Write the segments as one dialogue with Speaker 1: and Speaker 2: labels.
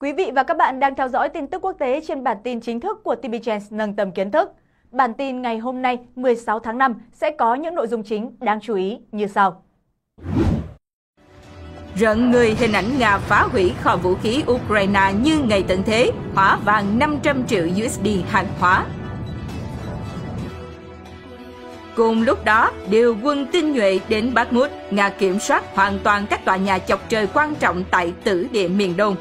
Speaker 1: Quý vị và các bạn đang theo dõi tin tức quốc tế trên bản tin chính thức của TB Trends nâng tầm kiến thức. Bản tin ngày hôm nay 16 tháng 5 sẽ có những nội dung chính đáng chú ý
Speaker 2: như sau. Rợn người hình ảnh Nga phá hủy kho vũ khí Ukraine như ngày tận thế, hỏa vàng 500 triệu USD hàng hóa. Cùng lúc đó, điều quân tinh nhuệ đến Bakhmut, Nga kiểm soát hoàn toàn các tòa nhà chọc trời quan trọng tại tử địa miền Đông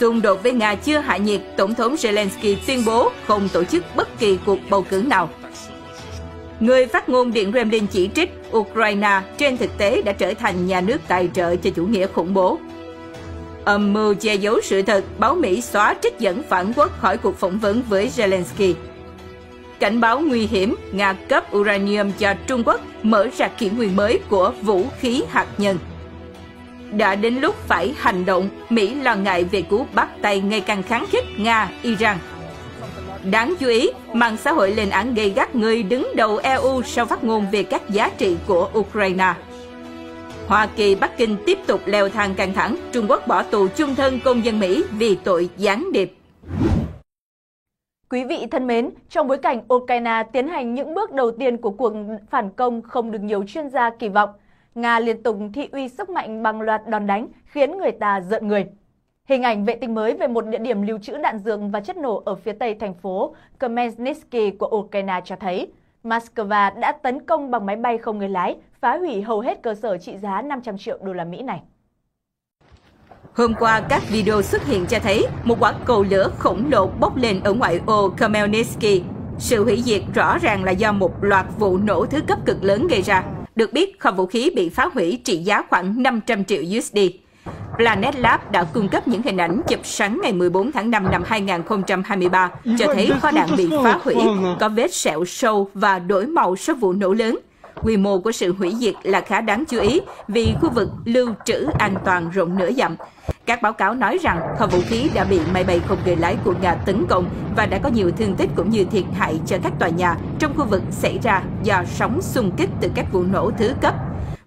Speaker 2: Xung đột với Nga chưa hạ nhiệt, Tổng thống Zelensky tuyên bố không tổ chức bất kỳ cuộc bầu cử nào. Người phát ngôn Điện Kremlin chỉ trích Ukraine trên thực tế đã trở thành nhà nước tài trợ cho chủ nghĩa khủng bố. Âm mưu che giấu sự thật, báo Mỹ xóa trích dẫn phản quốc khỏi cuộc phỏng vấn với Zelensky. Cảnh báo nguy hiểm, Nga cấp uranium cho Trung Quốc mở ra kỷ nguyên mới của vũ khí hạt nhân đã đến lúc phải hành động, Mỹ lo ngại về cú bắt tay ngày càng kháng khích Nga-Iran. Đáng chú ý, mạng xã hội lên án gây gắt người đứng đầu EU sau phát ngôn về các giá trị của Ukraine. Hoa Kỳ Bắc Kinh tiếp tục leo thang căng thẳng, Trung Quốc bỏ tù chung thân công dân Mỹ vì tội gián điệp. Quý vị
Speaker 1: thân mến, trong bối cảnh Ukraine tiến hành những bước đầu tiên của cuộc phản công không được nhiều chuyên gia kỳ vọng, Nga liên tục thị uy sức mạnh bằng loạt đòn đánh khiến người ta giận người. Hình ảnh vệ tinh mới về một địa điểm lưu trữ đạn dược và chất nổ ở phía tây thành phố Khmelnytsky của Ukraine cho thấy Moscow đã tấn công bằng máy bay không người lái, phá hủy hầu hết cơ sở trị giá 500 triệu đô la Mỹ này.
Speaker 2: Hôm qua, các video xuất hiện cho thấy một quả cầu lửa khổng lồ bốc lên ở ngoại ô Khmelnytsky. Sự hủy diệt rõ ràng là do một loạt vụ nổ thứ cấp cực lớn gây ra. Được biết, kho vũ khí bị phá hủy trị giá khoảng 500 triệu USD. Planet Lab đã cung cấp những hình ảnh chụp sáng ngày 14 tháng 5 năm 2023, cho thấy kho đạn bị phá hủy, có vết sẹo sâu và đổi màu sau vụ nổ lớn. Quy mô của sự hủy diệt là khá đáng chú ý vì khu vực lưu trữ an toàn rộng nửa dặm. Các báo cáo nói rằng kho vũ khí đã bị máy bay không người lái của Nga tấn công và đã có nhiều thương tích cũng như thiệt hại cho các tòa nhà trong khu vực xảy ra do sóng xung kích từ các vụ nổ thứ cấp.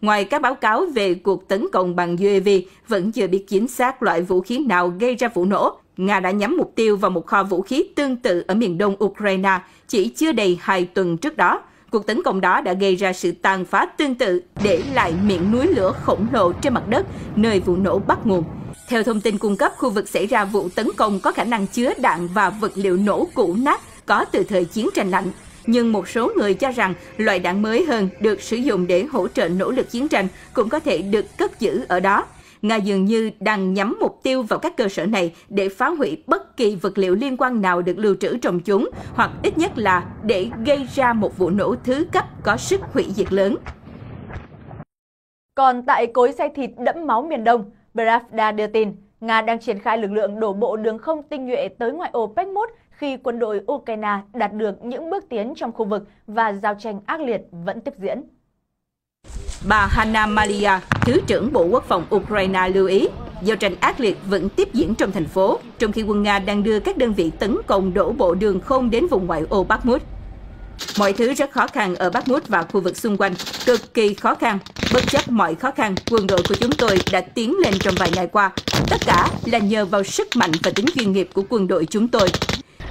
Speaker 2: Ngoài các báo cáo về cuộc tấn công bằng UAV, vẫn chưa biết chính xác loại vũ khí nào gây ra vụ nổ. Nga đã nhắm mục tiêu vào một kho vũ khí tương tự ở miền đông Ukraine chỉ chưa đầy hai tuần trước đó. Cuộc tấn công đó đã gây ra sự tàn phá tương tự, để lại miệng núi lửa khổng lồ trên mặt đất, nơi vụ nổ bắt nguồn theo thông tin cung cấp, khu vực xảy ra vụ tấn công có khả năng chứa đạn và vật liệu nổ cũ nát có từ thời chiến tranh lạnh. Nhưng một số người cho rằng loại đạn mới hơn được sử dụng để hỗ trợ nỗ lực chiến tranh cũng có thể được cất giữ ở đó. Nga dường như đang nhắm mục tiêu vào các cơ sở này để phá hủy bất kỳ vật liệu liên quan nào được lưu trữ trong chúng, hoặc ít nhất là để gây ra một vụ nổ thứ cấp có sức hủy diệt lớn.
Speaker 1: Còn tại cối xe thịt đẫm máu miền Đông, Pravda đưa tin, Nga đang triển khai lực lượng đổ bộ đường không tinh nhuệ tới ngoại ô Pekmut khi quân đội Ukraine đạt được những bước tiến trong khu vực và giao tranh ác liệt vẫn tiếp diễn.
Speaker 2: Bà Hanna Malia, Thứ trưởng Bộ Quốc phòng Ukraine lưu ý, giao tranh ác liệt vẫn tiếp diễn trong thành phố, trong khi quân Nga đang đưa các đơn vị tấn công đổ bộ đường không đến vùng ngoại ô Bakhmut. Mọi thứ rất khó khăn ở Bakhmut và khu vực xung quanh, cực kỳ khó khăn. Bất chấp mọi khó khăn, quân đội của chúng tôi đã tiến lên trong vài ngày qua. Tất cả là nhờ vào sức mạnh và tính chuyên nghiệp của quân đội chúng tôi.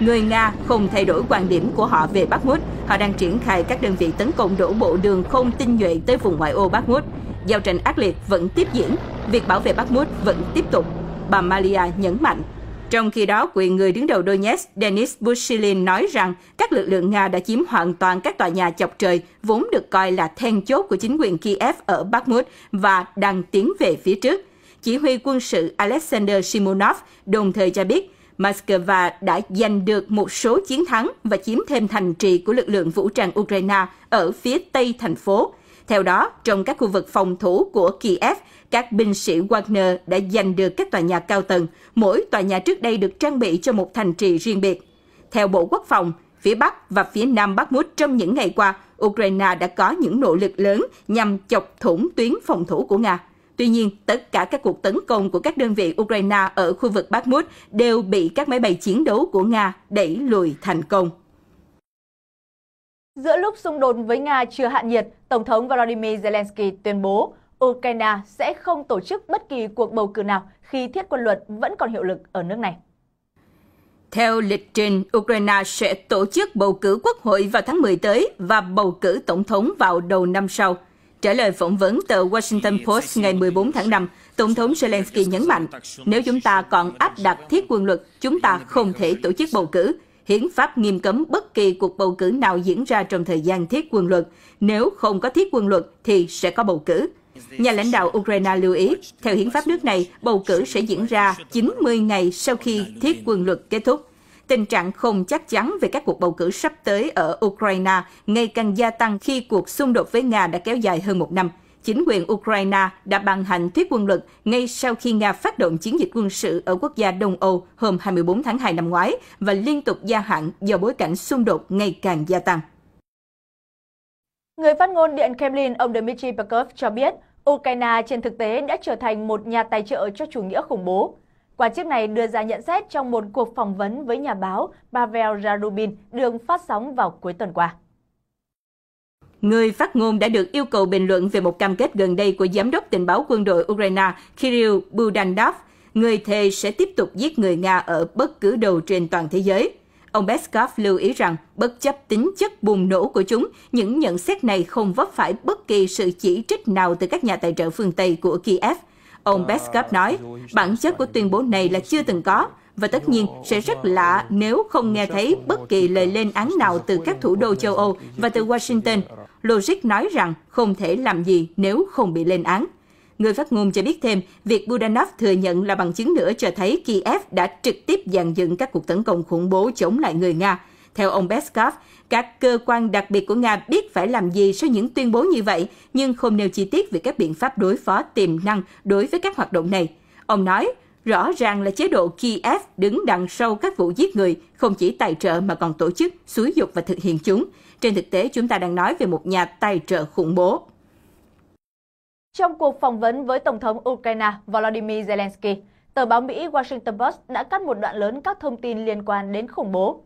Speaker 2: Người Nga không thay đổi quan điểm của họ về Bakhmut. Họ đang triển khai các đơn vị tấn công đổ bộ đường không tinh nhuệ tới vùng ngoại ô Bakhmut. Giao tranh ác liệt vẫn tiếp diễn, việc bảo vệ Bakhmut vẫn tiếp tục. Bà Malia nhấn mạnh. Trong khi đó, quyền người đứng đầu Donetsk Denis Bushilin nói rằng các lực lượng Nga đã chiếm hoàn toàn các tòa nhà chọc trời vốn được coi là then chốt của chính quyền Kiev ở Bakhmut và đang tiến về phía trước. Chỉ huy quân sự Alexander Shimonov đồng thời cho biết Moscow đã giành được một số chiến thắng và chiếm thêm thành trì của lực lượng vũ trang Ukraine ở phía tây thành phố theo đó, trong các khu vực phòng thủ của Kiev, các binh sĩ Wagner đã giành được các tòa nhà cao tầng, mỗi tòa nhà trước đây được trang bị cho một thành trì riêng biệt. Theo Bộ Quốc phòng, phía Bắc và phía Nam Mút trong những ngày qua, Ukraine đã có những nỗ lực lớn nhằm chọc thủng tuyến phòng thủ của Nga. Tuy nhiên, tất cả các cuộc tấn công của các đơn vị Ukraine ở khu vực Bakhmut đều bị các máy bay chiến đấu của Nga đẩy lùi thành công.
Speaker 1: Giữa lúc xung đột với Nga chưa hạ nhiệt, Tổng thống Volodymyr Zelensky tuyên bố Ukraine sẽ không tổ chức bất kỳ cuộc bầu cử nào khi thiết quân
Speaker 2: luật vẫn còn hiệu lực ở nước này. Theo lịch trình, Ukraine sẽ tổ chức bầu cử quốc hội vào tháng 10 tới và bầu cử tổng thống vào đầu năm sau. Trả lời phỏng vấn tờ Washington Post ngày 14 tháng 5, Tổng thống Zelensky nhấn mạnh, nếu chúng ta còn áp đặt thiết quân luật, chúng ta không thể tổ chức bầu cử, hiến pháp nghiêm cấm bất kỳ cuộc bầu cử nào diễn ra trong thời gian thiết quân luật. Nếu không có thiết quân luật thì sẽ có bầu cử. Nhà lãnh đạo Ukraine lưu ý, theo hiến pháp nước này, bầu cử sẽ diễn ra 90 ngày sau khi thiết quân luật kết thúc. Tình trạng không chắc chắn về các cuộc bầu cử sắp tới ở Ukraine ngày càng gia tăng khi cuộc xung đột với Nga đã kéo dài hơn một năm chính quyền Ukraine đã ban hành thuyết quân luật ngay sau khi Nga phát động chiến dịch quân sự ở quốc gia Đông Âu hôm 24 tháng 2 năm ngoái và liên tục gia hạn do bối cảnh xung đột ngày càng gia tăng.
Speaker 1: Người phát ngôn Điện Kremlin ông Dmitry Peskov cho biết Ukraine trên thực tế đã trở thành một nhà tài trợ cho chủ nghĩa khủng bố. Quan chức này đưa ra nhận xét trong một cuộc phỏng vấn với nhà báo Pavel Jarubin
Speaker 2: đường phát sóng vào cuối tuần qua. Người phát ngôn đã được yêu cầu bình luận về một cam kết gần đây của Giám đốc tình báo quân đội Ukraine Kirill Budanov, người thề sẽ tiếp tục giết người Nga ở bất cứ đâu trên toàn thế giới. Ông Peskov lưu ý rằng, bất chấp tính chất bùng nổ của chúng, những nhận xét này không vấp phải bất kỳ sự chỉ trích nào từ các nhà tài trợ phương Tây của Kiev. Ông à, Peskov nói, bản chất của tuyên bố này là chưa từng có và tất nhiên sẽ rất lạ nếu không nghe thấy bất kỳ lời lên án nào từ các thủ đô châu Âu và từ Washington. Logic nói rằng không thể làm gì nếu không bị lên án. Người phát ngôn cho biết thêm, việc Budanov thừa nhận là bằng chứng nữa cho thấy Kiev đã trực tiếp dàn dựng các cuộc tấn công khủng bố chống lại người Nga. Theo ông Beskov, các cơ quan đặc biệt của Nga biết phải làm gì sau những tuyên bố như vậy, nhưng không nêu chi tiết về các biện pháp đối phó tiềm năng đối với các hoạt động này. Ông nói, rõ ràng là chế độ Kiev đứng đằng sau các vụ giết người, không chỉ tài trợ mà còn tổ chức, xúi dục và thực hiện chúng. Trên thực tế, chúng ta đang nói về một nhà tài trợ khủng bố.
Speaker 1: Trong cuộc phỏng vấn với Tổng thống Ukraine Volodymyr Zelensky, tờ báo Mỹ Washington Post đã cắt một đoạn lớn các thông tin liên quan đến khủng bố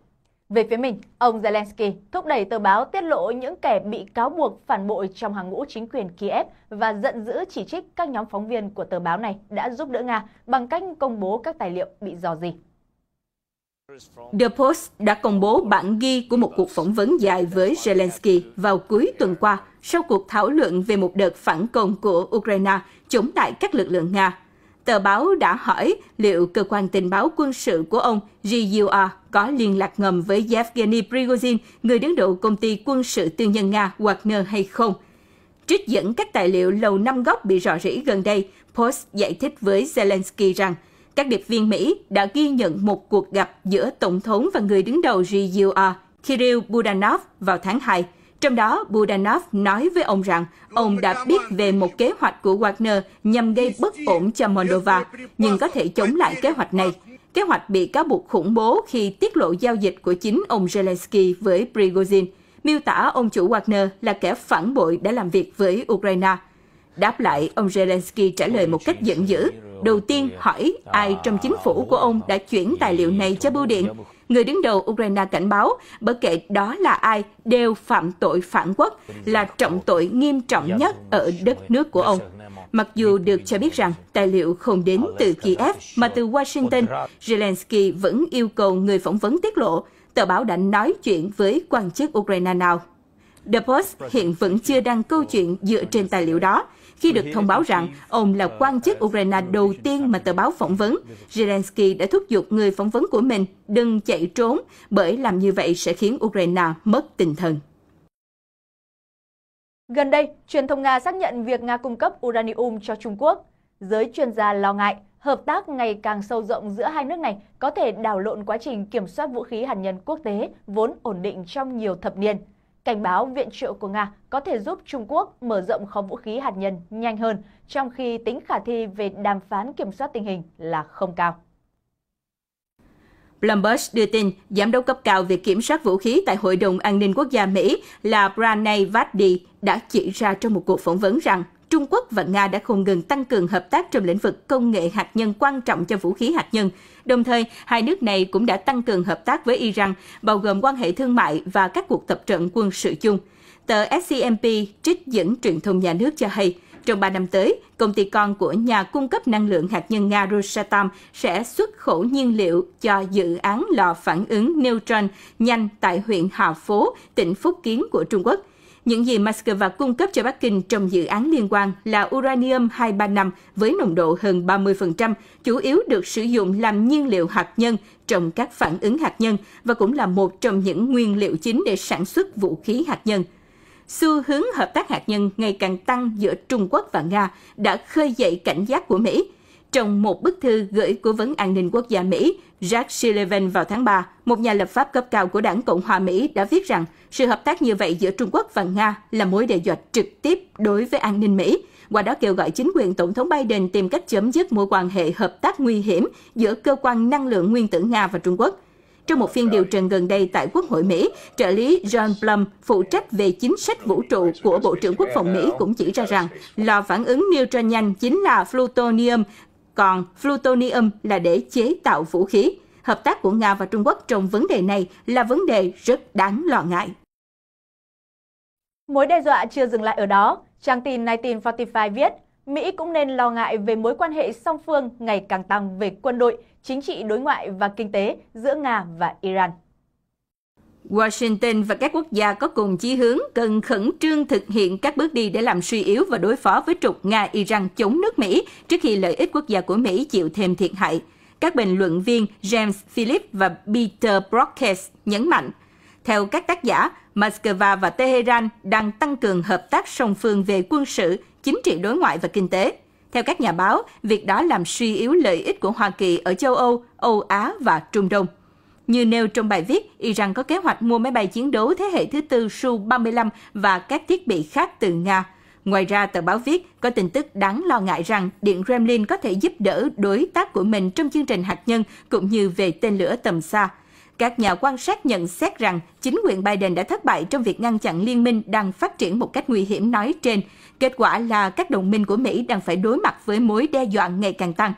Speaker 1: về phía mình, ông Zelensky thúc đẩy tờ báo tiết lộ những kẻ bị cáo buộc phản bội trong hàng ngũ chính quyền Kiev và giận dữ chỉ trích các nhóm phóng viên của tờ báo này đã giúp đỡ Nga bằng cách công
Speaker 2: bố các tài liệu bị dò dỉ. The Post đã công bố bản ghi của một cuộc phỏng vấn dài với Zelensky vào cuối tuần qua sau cuộc thảo luận về một đợt phản công của Ukraine chống lại các lực lượng Nga tờ báo đã hỏi liệu cơ quan tình báo quân sự của ông GUR có liên lạc ngầm với Yevgeny Prigozhin, người đứng đầu công ty quân sự tư nhân Nga Wagner hay không. Trích dẫn các tài liệu lầu năm góc bị rò rỉ gần đây, Post giải thích với Zelensky rằng các điệp viên Mỹ đã ghi nhận một cuộc gặp giữa Tổng thống và người đứng đầu GUR Kirill Budanov vào tháng 2. Trong đó, Budanov nói với ông rằng ông đã biết về một kế hoạch của Wagner nhằm gây bất ổn cho Moldova, nhưng có thể chống lại kế hoạch này. Kế hoạch bị cáo buộc khủng bố khi tiết lộ giao dịch của chính ông Zelensky với Prigozhin, miêu tả ông chủ Wagner là kẻ phản bội đã làm việc với Ukraine. Đáp lại, ông Zelensky trả lời một cách giận dữ. Đầu tiên hỏi ai trong chính phủ của ông đã chuyển tài liệu này cho bưu điện. Người đứng đầu Ukraine cảnh báo, bất kể đó là ai, đều phạm tội phản quốc, là trọng tội nghiêm trọng nhất ở đất nước của ông. Mặc dù được cho biết rằng tài liệu không đến từ Kiev mà từ Washington, Zelensky vẫn yêu cầu người phỏng vấn tiết lộ tờ báo đã nói chuyện với quan chức Ukraine nào. The Post hiện vẫn chưa đăng câu chuyện dựa trên tài liệu đó, khi được thông báo rằng ông là quan chức Ukraine đầu tiên mà tờ báo phỏng vấn. Zelensky đã thúc giục người phỏng vấn của mình đừng chạy trốn, bởi làm như vậy sẽ khiến Ukraine mất tinh thần. Gần đây, truyền thông Nga
Speaker 1: xác nhận việc Nga cung cấp uranium cho Trung Quốc. Giới chuyên gia lo ngại, hợp tác ngày càng sâu rộng giữa hai nước này có thể đảo lộn quá trình kiểm soát vũ khí hạt nhân quốc tế vốn ổn định trong nhiều thập niên cảnh báo viện trợ của Nga có thể giúp Trung Quốc mở rộng kho vũ khí hạt nhân nhanh hơn, trong khi tính khả thi về đàm phán kiểm soát tình hình là không
Speaker 2: cao. Bloomberg đưa tin, giám đốc cấp cao về kiểm soát vũ khí tại Hội đồng An ninh Quốc gia Mỹ là Branay Vaddi đã chỉ ra trong một cuộc phỏng vấn rằng Trung Quốc và Nga đã không ngừng tăng cường hợp tác trong lĩnh vực công nghệ hạt nhân quan trọng cho vũ khí hạt nhân. Đồng thời, hai nước này cũng đã tăng cường hợp tác với Iran, bao gồm quan hệ thương mại và các cuộc tập trận quân sự chung. Tờ SCMP trích dẫn truyền thông nhà nước cho hay, trong 3 năm tới, công ty con của nhà cung cấp năng lượng hạt nhân Nga Rosatom sẽ xuất khẩu nhiên liệu cho dự án lò phản ứng neutron nhanh tại huyện Hà Phố, tỉnh Phúc Kiến của Trung Quốc. Những gì Moscow cung cấp cho Bắc Kinh trong dự án liên quan là uranium-235 với nồng độ hơn 30%, chủ yếu được sử dụng làm nhiên liệu hạt nhân trong các phản ứng hạt nhân và cũng là một trong những nguyên liệu chính để sản xuất vũ khí hạt nhân. Xu hướng hợp tác hạt nhân ngày càng tăng giữa Trung Quốc và Nga đã khơi dậy cảnh giác của Mỹ – trong một bức thư gửi Cố vấn An ninh Quốc gia Mỹ Jack Sullivan vào tháng 3, một nhà lập pháp cấp cao của đảng Cộng hòa Mỹ đã viết rằng sự hợp tác như vậy giữa Trung Quốc và Nga là mối đe dọa trực tiếp đối với an ninh Mỹ, qua đó kêu gọi chính quyền Tổng thống Biden tìm cách chấm dứt mối quan hệ hợp tác nguy hiểm giữa cơ quan năng lượng nguyên tử Nga và Trung Quốc. Trong một phiên điều trần gần đây tại Quốc hội Mỹ, trợ lý John Plum phụ trách về chính sách vũ trụ của Bộ trưởng Quốc phòng Mỹ cũng chỉ ra rằng lò phản ứng neutron nhanh chính là plutonium còn plutonium là để chế tạo vũ khí. Hợp tác của Nga và Trung Quốc trong vấn đề này là vấn đề rất đáng lo ngại.
Speaker 1: Mối đe dọa chưa dừng lại ở đó. Trang tin 1945 viết, Mỹ cũng nên lo ngại về mối quan hệ song phương ngày càng tăng về quân đội,
Speaker 2: chính trị đối ngoại và kinh tế giữa Nga và Iran. Washington và các quốc gia có cùng chí hướng cần khẩn trương thực hiện các bước đi để làm suy yếu và đối phó với trục Nga-Iran chống nước Mỹ trước khi lợi ích quốc gia của Mỹ chịu thêm thiệt hại. Các bình luận viên James Phillips và Peter Brockes nhấn mạnh, theo các tác giả, Moscow và Tehran đang tăng cường hợp tác song phương về quân sự, chính trị đối ngoại và kinh tế. Theo các nhà báo, việc đó làm suy yếu lợi ích của Hoa Kỳ ở châu Âu, Âu Á và Trung Đông. Như nêu trong bài viết, Iran có kế hoạch mua máy bay chiến đấu thế hệ thứ tư Su-35 và các thiết bị khác từ Nga. Ngoài ra, tờ báo viết có tin tức đáng lo ngại rằng Điện Kremlin có thể giúp đỡ đối tác của mình trong chương trình hạt nhân cũng như về tên lửa tầm xa. Các nhà quan sát nhận xét rằng chính quyền Biden đã thất bại trong việc ngăn chặn liên minh đang phát triển một cách nguy hiểm nói trên. Kết quả là các đồng minh của Mỹ đang phải đối mặt với mối đe dọa ngày càng tăng.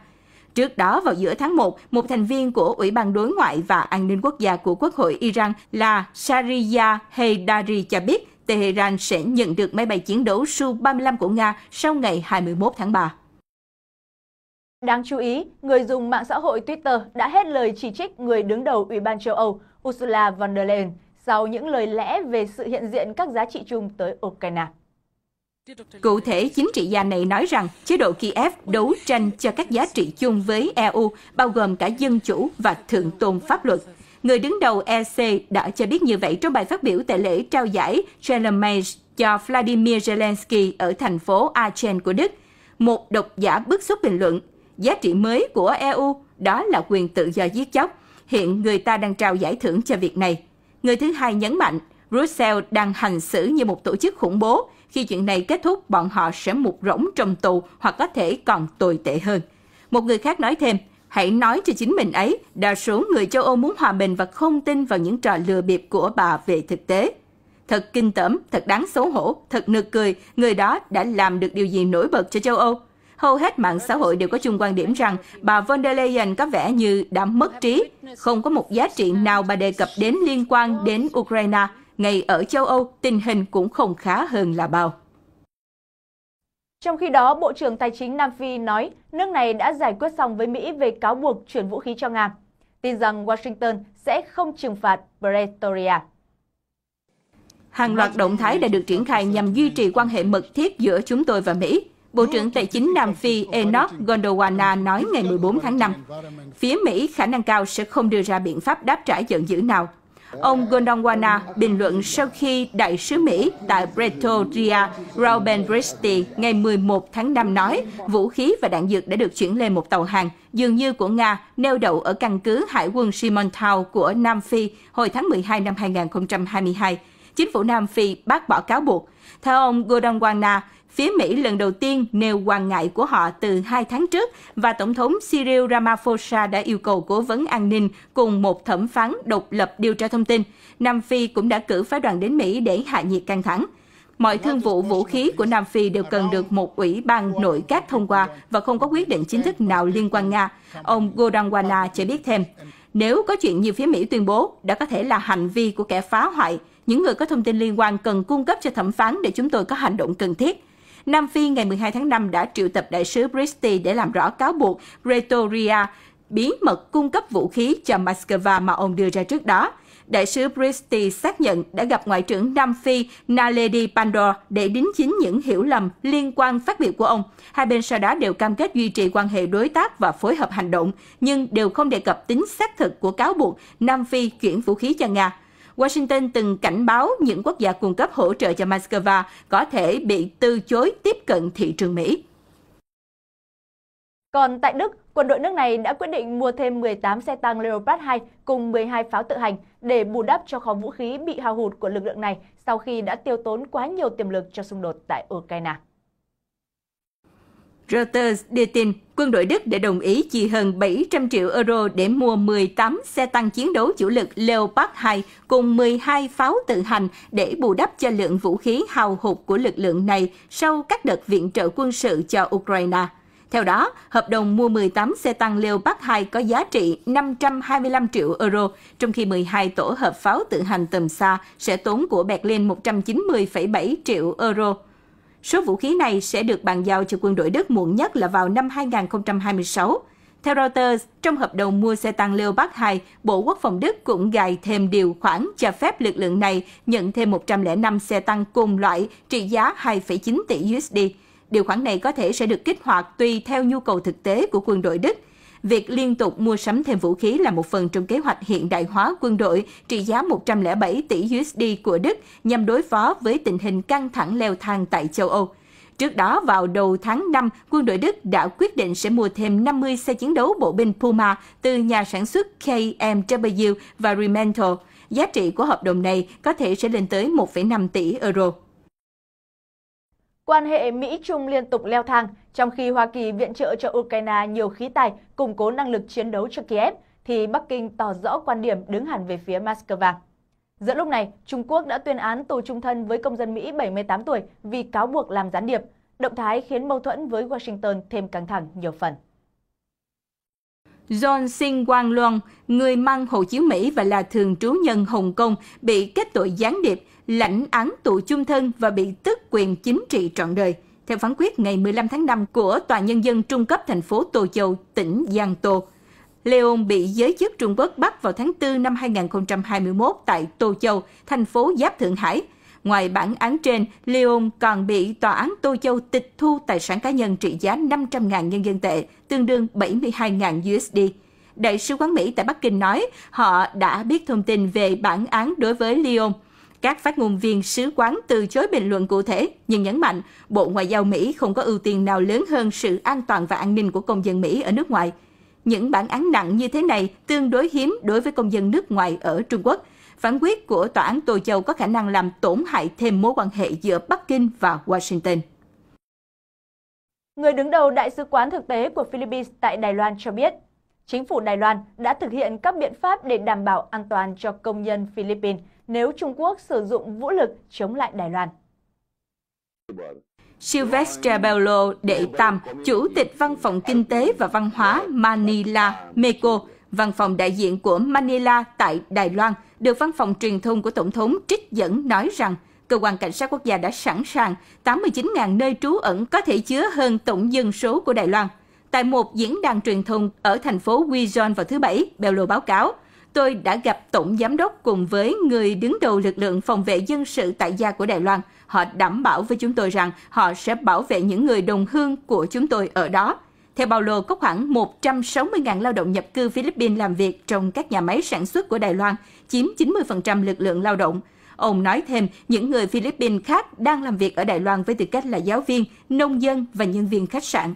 Speaker 2: Trước đó vào giữa tháng 1, một thành viên của Ủy ban Đối ngoại và An ninh Quốc gia của Quốc hội Iran là Shariya Heydari cho biết Tehran sẽ nhận được máy bay chiến đấu Su-35 của Nga sau ngày 21 tháng 3.
Speaker 1: Đáng chú ý, người dùng mạng xã hội Twitter đã hết lời chỉ trích người đứng đầu Ủy ban châu Âu Ursula von der Leyen sau những lời lẽ về sự hiện diện các giá trị chung tới Ukraine.
Speaker 2: Cụ thể, chính trị gia này nói rằng chế độ Kiev đấu tranh cho các giá trị chung với EU, bao gồm cả dân chủ và thượng tôn pháp luật. Người đứng đầu EC đã cho biết như vậy trong bài phát biểu tại lễ trao giải Charlemagne cho Vladimir Zelensky ở thành phố Aachen của Đức. Một độc giả bức xúc bình luận, giá trị mới của EU đó là quyền tự do giết chóc. Hiện người ta đang trao giải thưởng cho việc này. Người thứ hai nhấn mạnh Brussels đang hành xử như một tổ chức khủng bố. Khi chuyện này kết thúc, bọn họ sẽ mục rỗng trong tù hoặc có thể còn tồi tệ hơn. Một người khác nói thêm, hãy nói cho chính mình ấy, đa số người châu Âu muốn hòa bình và không tin vào những trò lừa bịp của bà về thực tế. Thật kinh tởm, thật đáng xấu hổ, thật nực cười, người đó đã làm được điều gì nổi bật cho châu Âu. Hầu hết mạng xã hội đều có chung quan điểm rằng bà von der Leyen có vẻ như đã mất trí, không có một giá trị nào bà đề cập đến liên quan đến Ukraine – ngay ở châu Âu tình hình cũng không khá hơn là bao.
Speaker 1: Trong khi đó, Bộ trưởng Tài chính Nam Phi nói nước này đã giải quyết xong với Mỹ về cáo buộc chuyển vũ khí cho Nga, tin rằng Washington sẽ không trừng phạt Pretoria.
Speaker 2: Hàng loạt động thái đã được triển khai nhằm duy trì quan hệ mật thiết giữa chúng tôi và Mỹ, Bộ trưởng Tài chính Nam Phi Enoch Gondwana nói ngày 14 tháng 5. Phía Mỹ khả năng cao sẽ không đưa ra biện pháp đáp trả giận dữ nào Ông Gondongwana bình luận sau khi đại sứ Mỹ tại Pretoria, Raul Benbristi, ngày 11 tháng 5 nói vũ khí và đạn dược đã được chuyển lên một tàu hàng dường như của Nga neo đậu ở căn cứ Hải quân Simon Town của Nam Phi hồi tháng 12 năm 2022. Chính phủ Nam Phi bác bỏ cáo buộc. Theo ông Gordon Wana, phía Mỹ lần đầu tiên nêu quan ngại của họ từ hai tháng trước và Tổng thống Cyril Ramaphosa đã yêu cầu cố vấn an ninh cùng một thẩm phán độc lập điều tra thông tin. Nam Phi cũng đã cử phái đoàn đến Mỹ để hạ nhiệt căng thẳng. Mọi thương vụ vũ khí của Nam Phi đều cần được một ủy ban nội các thông qua và không có quyết định chính thức nào liên quan Nga. Ông Godanwana cho biết thêm, nếu có chuyện như phía Mỹ tuyên bố, đã có thể là hành vi của kẻ phá hoại. Những người có thông tin liên quan cần cung cấp cho thẩm phán để chúng tôi có hành động cần thiết. Nam Phi ngày 12 tháng 5 đã triệu tập đại sứ Bristi để làm rõ cáo buộc Pretoria bí mật cung cấp vũ khí cho Moscow mà ông đưa ra trước đó. Đại sứ Bristi xác nhận đã gặp Ngoại trưởng Nam Phi Naledi Pandor để đính chính những hiểu lầm liên quan phát biểu của ông. Hai bên sau đó đều cam kết duy trì quan hệ đối tác và phối hợp hành động, nhưng đều không đề cập tính xác thực của cáo buộc Nam Phi chuyển vũ khí cho Nga. Washington từng cảnh báo những quốc gia cung cấp hỗ trợ cho Moscow có thể bị từ chối tiếp cận thị trường Mỹ.
Speaker 1: Còn tại Đức, quân đội nước này đã quyết định mua thêm 18 xe tăng Leopard 2 cùng 12 pháo tự hành để bù đắp cho kho vũ khí bị hao hụt của lực lượng này sau khi đã tiêu tốn quá nhiều tiềm lực cho xung đột tại Ukraine.
Speaker 2: Reuters đưa tin quân đội Đức đã đồng ý chi hơn 700 triệu euro để mua 18 xe tăng chiến đấu chủ lực Leopard 2 cùng 12 pháo tự hành để bù đắp cho lượng vũ khí hào hụt của lực lượng này sau các đợt viện trợ quân sự cho Ukraine. Theo đó, hợp đồng mua 18 xe tăng Leopard 2 có giá trị 525 triệu euro, trong khi 12 tổ hợp pháo tự hành tầm xa sẽ tốn của Berlin 190,7 triệu euro. Số vũ khí này sẽ được bàn giao cho quân đội Đức muộn nhất là vào năm 2026. Theo Reuters, trong hợp đồng mua xe tăng Leopard 2, Bộ Quốc phòng Đức cũng gài thêm điều khoản cho phép lực lượng này nhận thêm 105 xe tăng cùng loại trị giá 2,9 tỷ USD. Điều khoản này có thể sẽ được kích hoạt tùy theo nhu cầu thực tế của quân đội Đức – việc liên tục mua sắm thêm vũ khí là một phần trong kế hoạch hiện đại hóa quân đội trị giá 107 tỷ USD của Đức nhằm đối phó với tình hình căng thẳng leo thang tại châu Âu. Trước đó, vào đầu tháng 5, quân đội Đức đã quyết định sẽ mua thêm 50 xe chiến đấu bộ binh Puma từ nhà sản xuất KMW và Remental. Giá trị của hợp đồng này có thể sẽ lên tới 1,5 tỷ euro. Quan hệ Mỹ-Trung
Speaker 1: liên tục leo thang, trong khi Hoa Kỳ viện trợ cho Ukraine nhiều khí tài củng cố năng lực chiến đấu cho Kiev, thì Bắc Kinh tỏ rõ quan điểm đứng hẳn về phía Moscow. Giữa lúc này, Trung Quốc đã tuyên án tù trung thân với công dân Mỹ 78 tuổi vì cáo buộc làm gián điệp. Động thái khiến mâu thuẫn với Washington thêm căng thẳng nhiều phần.
Speaker 2: John Sin Quang Luong, người mang hộ chiếu Mỹ và là thường trú nhân Hồng Kông, bị kết tội gián điệp, lãnh án tù chung thân và bị tước quyền chính trị trọn đời. Theo phán quyết ngày 15 tháng 5 của Tòa Nhân dân Trung cấp thành phố Tô Châu, tỉnh Giang Tô, Leon bị giới chức Trung Quốc bắt vào tháng 4 năm 2021 tại Tô Châu, thành phố Giáp Thượng Hải – Ngoài bản án trên, Leon còn bị tòa án Tô Châu tịch thu tài sản cá nhân trị giá 500.000 nhân dân tệ, tương đương 72.000 USD. Đại sứ quán Mỹ tại Bắc Kinh nói họ đã biết thông tin về bản án đối với Leon. Các phát ngôn viên sứ quán từ chối bình luận cụ thể, nhưng nhấn mạnh Bộ Ngoại giao Mỹ không có ưu tiên nào lớn hơn sự an toàn và an ninh của công dân Mỹ ở nước ngoài. Những bản án nặng như thế này tương đối hiếm đối với công dân nước ngoài ở Trung Quốc, Phán quyết của Tòa án Tô Châu có khả năng làm tổn hại thêm mối quan hệ giữa Bắc Kinh và Washington.
Speaker 1: Người đứng đầu Đại sứ quán thực tế của Philippines tại Đài Loan cho biết, chính phủ Đài Loan đã thực hiện các biện pháp để đảm bảo an toàn cho công nhân Philippines nếu Trung Quốc sử dụng vũ lực chống lại Đài Loan.
Speaker 2: Silvestre Bello Đệ Tam, Chủ tịch Văn phòng Kinh tế và Văn hóa Manila, Meco, văn phòng đại diện của Manila tại Đài Loan, được văn phòng truyền thông của Tổng thống trích dẫn nói rằng cơ quan cảnh sát quốc gia đã sẵn sàng 89.000 nơi trú ẩn có thể chứa hơn tổng dân số của Đài Loan. Tại một diễn đàn truyền thông ở thành phố Weizhou vào thứ Bảy, Belo báo cáo, tôi đã gặp tổng giám đốc cùng với người đứng đầu lực lượng phòng vệ dân sự tại gia của Đài Loan. Họ đảm bảo với chúng tôi rằng họ sẽ bảo vệ những người đồng hương của chúng tôi ở đó. Theo Paulo, có khoảng 160.000 lao động nhập cư Philippines làm việc trong các nhà máy sản xuất của Đài Loan, chiếm 90% lực lượng lao động. Ông nói thêm, những người Philippines khác đang làm việc ở Đài Loan với tư cách là giáo viên, nông dân và nhân viên khách sạn.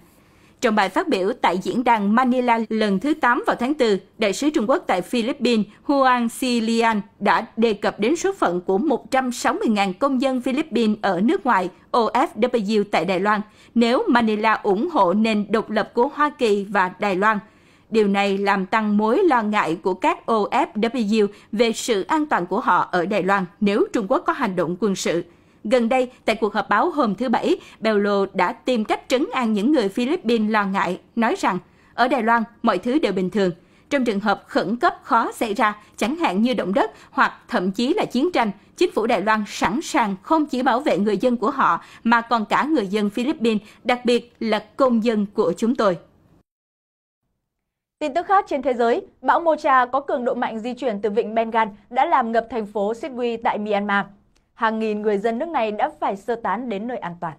Speaker 2: Trong bài phát biểu tại diễn đàn Manila lần thứ 8 vào tháng 4, đại sứ Trung Quốc tại Philippines Huang Silian đã đề cập đến số phận của 160.000 công dân Philippines ở nước ngoài OFW tại Đài Loan nếu Manila ủng hộ nền độc lập của Hoa Kỳ và Đài Loan. Điều này làm tăng mối lo ngại của các OFW về sự an toàn của họ ở Đài Loan nếu Trung Quốc có hành động quân sự – Gần đây, tại cuộc họp báo hôm thứ Bảy, Belo đã tìm cách trấn an những người Philippines lo ngại, nói rằng ở Đài Loan mọi thứ đều bình thường. Trong trường hợp khẩn cấp khó xảy ra, chẳng hạn như động đất hoặc thậm chí là chiến tranh, chính phủ Đài Loan sẵn sàng không chỉ bảo vệ người dân của họ mà còn cả người dân Philippines, đặc biệt là công dân của chúng tôi. Tin tức khác
Speaker 1: trên thế giới, bão Mocha có cường độ mạnh di chuyển từ vịnh Bengal đã làm ngập thành phố Sydney tại Myanmar hàng nghìn người dân nước này đã phải sơ tán đến nơi an toàn.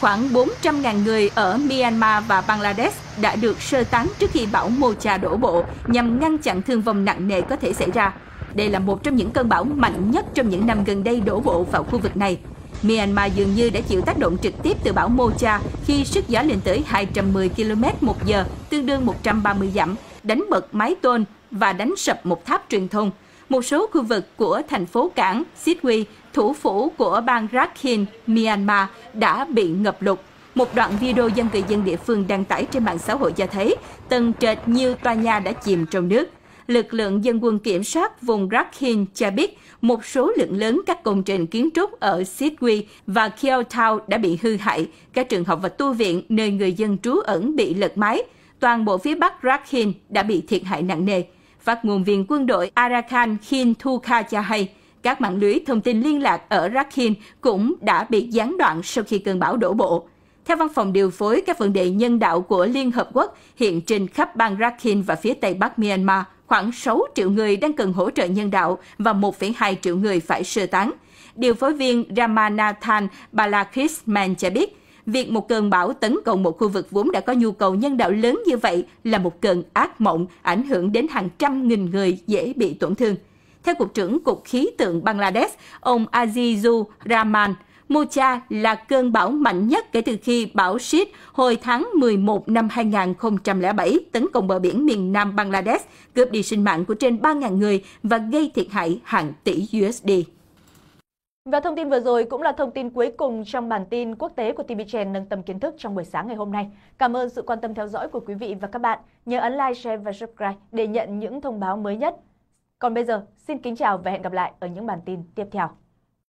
Speaker 2: Khoảng 400.000 người ở Myanmar và Bangladesh đã được sơ tán trước khi bão Mocha đổ bộ nhằm ngăn chặn thương vong nặng nề có thể xảy ra. Đây là một trong những cơn bão mạnh nhất trong những năm gần đây đổ bộ vào khu vực này. Myanmar dường như đã chịu tác động trực tiếp từ bão Mocha khi sức gió lên tới 210 km một giờ, tương đương 130 dặm, đánh bật mái tôn và đánh sập một tháp truyền thông, một số khu vực của thành phố cảng Sitwe, thủ phủ của bang Rakhine, Myanmar, đã bị ngập lụt. Một đoạn video dân người dân địa phương đăng tải trên mạng xã hội cho thấy tầng trệt nhiều tòa nhà đã chìm trong nước. Lực lượng dân quân kiểm soát vùng Rakhine cho biết một số lượng lớn các công trình kiến trúc ở Sitwe và Kyotown đã bị hư hại, các trường học và tu viện nơi người dân trú ẩn bị lật mái. Toàn bộ phía bắc Rakhine đã bị thiệt hại nặng nề. Phát ngôn viên quân đội Arakan Khin Thukha cho hay, các mạng lưới thông tin liên lạc ở Rakhine cũng đã bị gián đoạn sau khi cơn bão đổ bộ. Theo văn phòng điều phối các vấn đề nhân đạo của Liên Hợp Quốc, hiện trên khắp bang Rakhine và phía tây bắc Myanmar, khoảng 6 triệu người đang cần hỗ trợ nhân đạo và 1,2 triệu người phải sơ tán. Điều phối viên Ramanathan Balakrisman cho biết, việc một cơn bão tấn công một khu vực vốn đã có nhu cầu nhân đạo lớn như vậy là một cơn ác mộng ảnh hưởng đến hàng trăm nghìn người dễ bị tổn thương. Theo Cục trưởng Cục Khí tượng Bangladesh, ông Azizu Rahman, Mocha là cơn bão mạnh nhất kể từ khi bão Sid hồi tháng 11 năm 2007 tấn công bờ biển miền Nam Bangladesh, cướp đi sinh mạng của trên 3.000 người và gây thiệt hại hàng tỷ USD.
Speaker 1: Và thông tin vừa rồi cũng là thông tin cuối cùng trong bản tin quốc tế của TV Trend nâng tầm kiến thức trong buổi sáng ngày hôm nay. Cảm ơn sự quan tâm theo dõi của quý vị và các bạn. Nhớ ấn like, share và subscribe để nhận những thông báo mới nhất. Còn bây giờ, xin kính chào và hẹn gặp lại ở những bản tin tiếp theo.